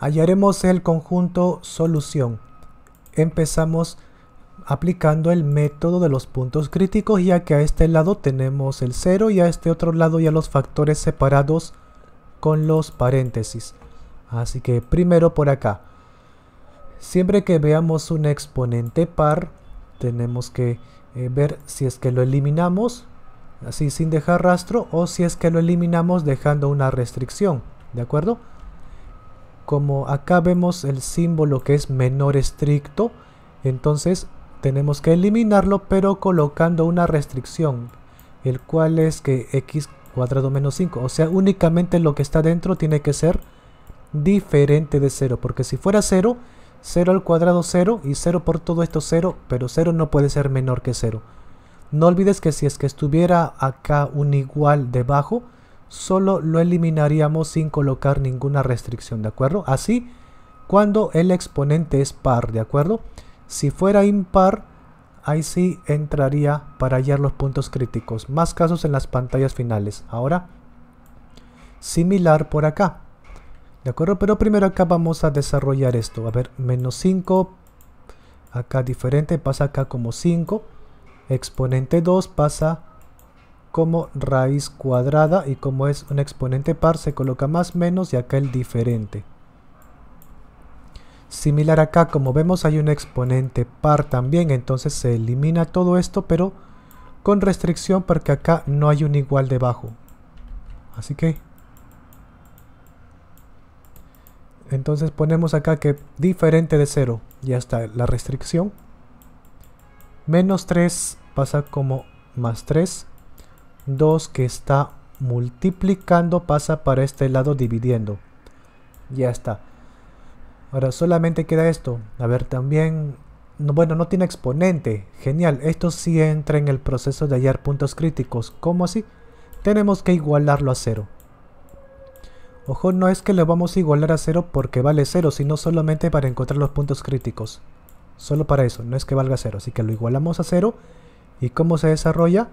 Hallaremos el conjunto solución. Empezamos aplicando el método de los puntos críticos ya que a este lado tenemos el 0 y a este otro lado ya los factores separados con los paréntesis. Así que primero por acá. Siempre que veamos un exponente par tenemos que eh, ver si es que lo eliminamos así sin dejar rastro o si es que lo eliminamos dejando una restricción. ¿De acuerdo? como acá vemos el símbolo que es menor estricto, entonces tenemos que eliminarlo pero colocando una restricción, el cual es que x cuadrado menos 5, o sea únicamente lo que está dentro tiene que ser diferente de 0, porque si fuera 0, 0 al cuadrado 0 y 0 por todo esto 0, pero 0 no puede ser menor que 0. No olvides que si es que estuviera acá un igual debajo, solo lo eliminaríamos sin colocar ninguna restricción, ¿de acuerdo? Así, cuando el exponente es par, ¿de acuerdo? Si fuera impar, ahí sí entraría para hallar los puntos críticos. Más casos en las pantallas finales. Ahora, similar por acá. ¿De acuerdo? Pero primero acá vamos a desarrollar esto. A ver, menos 5. Acá diferente, pasa acá como 5. Exponente 2 pasa como raíz cuadrada y como es un exponente par se coloca más menos y acá el diferente. Similar acá, como vemos hay un exponente par también, entonces se elimina todo esto, pero con restricción porque acá no hay un igual debajo. Así que... Entonces ponemos acá que diferente de 0, ya está la restricción. Menos 3 pasa como más 3 2 que está multiplicando pasa para este lado dividiendo. Ya está. Ahora solamente queda esto. A ver, también... bueno, no tiene exponente. Genial, esto sí entra en el proceso de hallar puntos críticos. ¿Cómo así? Tenemos que igualarlo a cero. Ojo, no es que lo vamos a igualar a cero porque vale cero, sino solamente para encontrar los puntos críticos. Solo para eso, no es que valga cero. Así que lo igualamos a cero. ¿Y cómo se desarrolla?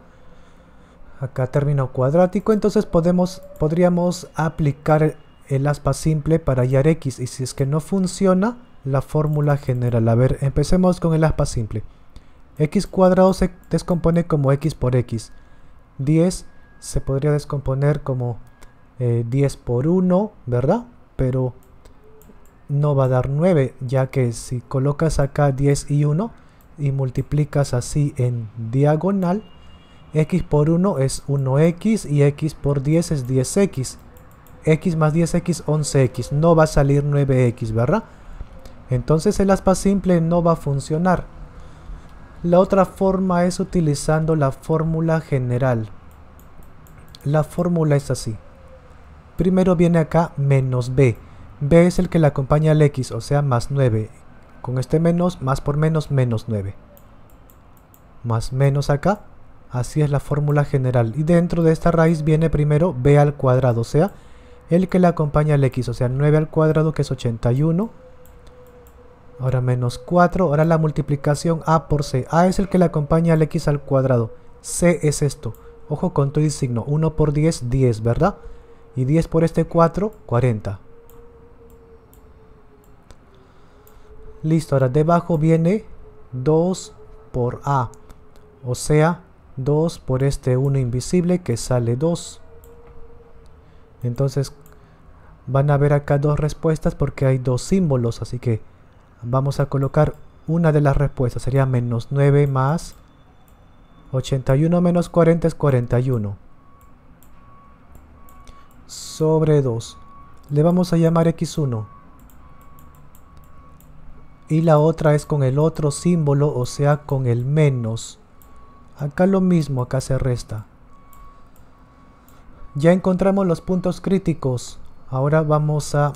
acá término cuadrático, entonces podemos, podríamos aplicar el aspa simple para hallar x y si es que no funciona la fórmula general. A ver, empecemos con el aspa simple. x cuadrado se descompone como x por x. 10 se podría descomponer como 10 eh, por 1, ¿verdad? Pero no va a dar 9, ya que si colocas acá 10 y 1 y multiplicas así en diagonal, x por 1 es 1x y x por 10 es 10x. x más 10x, 11x. No va a salir 9x, ¿verdad? Entonces el aspa simple no va a funcionar. La otra forma es utilizando la fórmula general. La fórmula es así. Primero viene acá menos b. b es el que le acompaña al x, o sea, más 9. Con este menos, más por menos, menos 9. Más menos acá, Así es la fórmula general. Y dentro de esta raíz viene primero b al cuadrado, o sea, el que le acompaña al x, o sea, 9 al cuadrado que es 81. Ahora menos 4, ahora la multiplicación a por c. a es el que le acompaña al x al cuadrado. c es esto. Ojo con tu disigno: signo, 1 por 10, 10, ¿verdad? Y 10 por este 4, 40. Listo, ahora debajo viene 2 por a. O sea, 2 por este 1 invisible que sale 2. Entonces van a ver acá dos respuestas porque hay dos símbolos, así que vamos a colocar una de las respuestas. Sería menos 9 más 81 menos 40 es 41. Sobre 2. Le vamos a llamar x1. Y la otra es con el otro símbolo, o sea, con el menos Acá lo mismo, acá se resta. Ya encontramos los puntos críticos. Ahora vamos a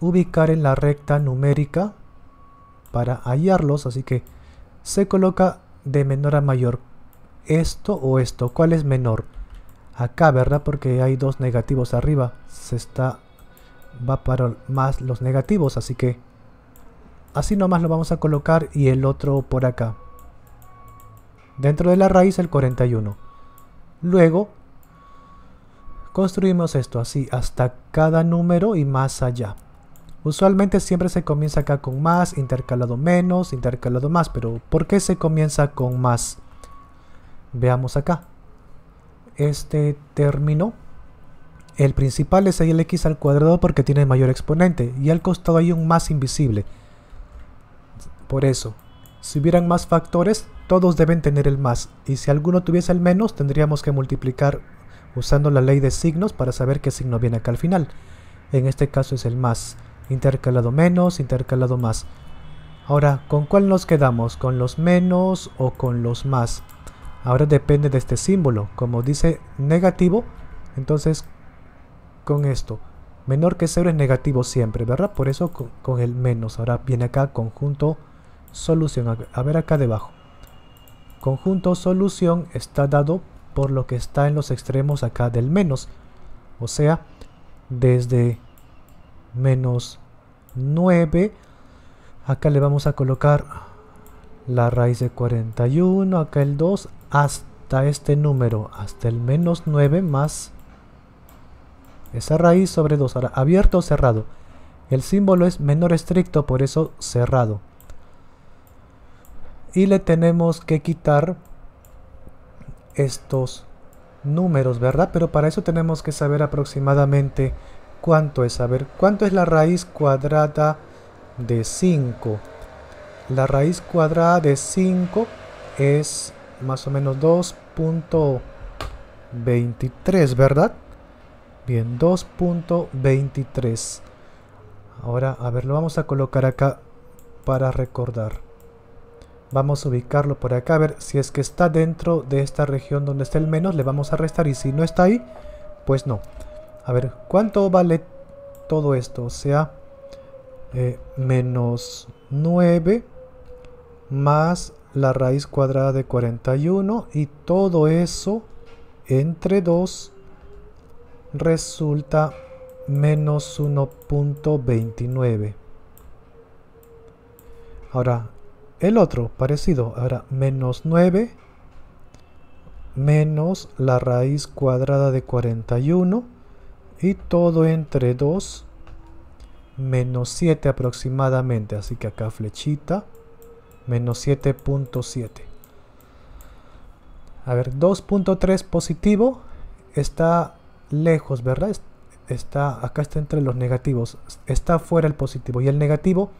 ubicar en la recta numérica para hallarlos. Así que se coloca de menor a mayor. Esto o esto. ¿Cuál es menor? Acá, ¿verdad? Porque hay dos negativos arriba. Se está... Va para más los negativos, así que... Así nomás lo vamos a colocar y el otro por acá dentro de la raíz el 41. Luego, construimos esto así hasta cada número y más allá. Usualmente siempre se comienza acá con más, intercalado menos, intercalado más, pero ¿por qué se comienza con más? Veamos acá. Este término, el principal es ahí el x al cuadrado porque tiene mayor exponente y al costado hay un más invisible. Por eso, si hubieran más factores, todos deben tener el más, y si alguno tuviese el menos, tendríamos que multiplicar usando la ley de signos para saber qué signo viene acá al final. En este caso es el más, intercalado menos, intercalado más. Ahora, ¿con cuál nos quedamos? ¿Con los menos o con los más? Ahora depende de este símbolo. Como dice negativo, entonces con esto. Menor que cero es negativo siempre, ¿verdad? Por eso con, el menos. Ahora viene acá conjunto solución. A ver acá debajo conjunto solución está dado por lo que está en los extremos acá del menos. O sea, desde menos 9, acá le vamos a colocar la raíz de 41, acá el 2, hasta este número, hasta el menos 9 más esa raíz sobre 2. Ahora, abierto o cerrado. El símbolo es menor estricto, por eso cerrado y le tenemos que quitar estos números, ¿verdad? Pero para eso tenemos que saber aproximadamente cuánto es. A ver, ¿cuánto es la raíz cuadrada de 5? La raíz cuadrada de 5 es más o menos 2.23, ¿verdad? Bien, 2.23. Ahora, a ver, lo vamos a colocar acá para recordar. Vamos a ubicarlo por acá, a ver si es que está dentro de esta región donde está el menos, le vamos a restar y si no está ahí, pues no. A ver, ¿cuánto vale todo esto? O sea, eh, menos 9 más la raíz cuadrada de 41 y todo eso entre 2 resulta menos 1.29. Ahora, el otro, parecido, ahora menos 9 menos la raíz cuadrada de 41 y todo entre 2 menos 7 aproximadamente, así que acá flechita menos 7.7 a ver, 2.3 positivo está lejos, ¿verdad? Está, acá está entre los negativos, está fuera el positivo y el negativo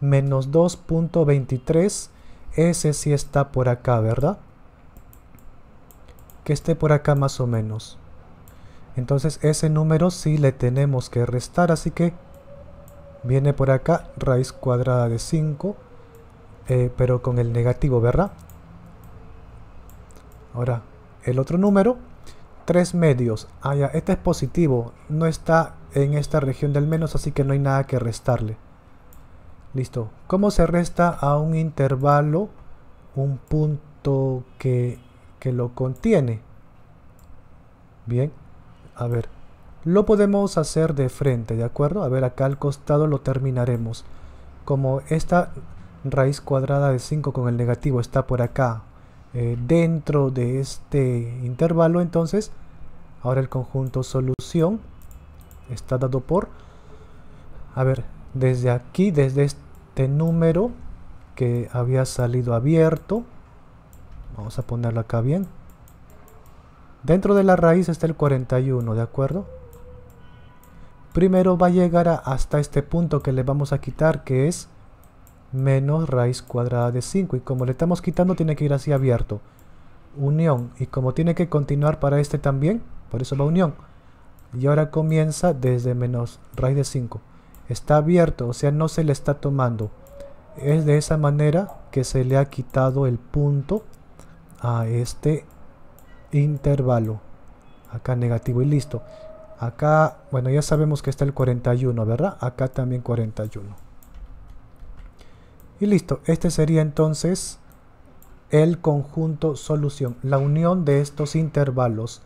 menos 2.23. Ese sí está por acá, ¿verdad? Que esté por acá más o menos. Entonces ese número sí le tenemos que restar, así que viene por acá raíz cuadrada de 5, eh, pero con el negativo, ¿verdad? Ahora, el otro número, 3 medios. Ah, este es positivo, no está en esta región del menos, así que no hay nada que restarle. Listo. ¿Cómo se resta a un intervalo un punto que, lo contiene? Bien. A ver. Lo podemos hacer de frente, ¿de acuerdo? A ver, acá al costado lo terminaremos. Como esta raíz cuadrada de 5 con el negativo está por acá, eh, dentro de este intervalo, entonces, ahora el conjunto solución está dado por... A ver, desde aquí, desde este número que había salido abierto, vamos a ponerlo acá bien, dentro de la raíz está el 41, ¿de acuerdo? Primero va a llegar hasta este punto que le vamos a quitar, que es menos raíz cuadrada de 5, y como le estamos quitando tiene que ir así abierto, unión, y como tiene que continuar para este también, por eso la unión, y ahora comienza desde menos raíz de 5. Está abierto, o sea, no se le está tomando. Es de esa manera que se le ha quitado el punto a este intervalo. Acá negativo y listo. Acá, bueno, ya sabemos que está el 41, ¿verdad? Acá también 41. Y listo, este sería entonces el conjunto solución, la unión de estos intervalos.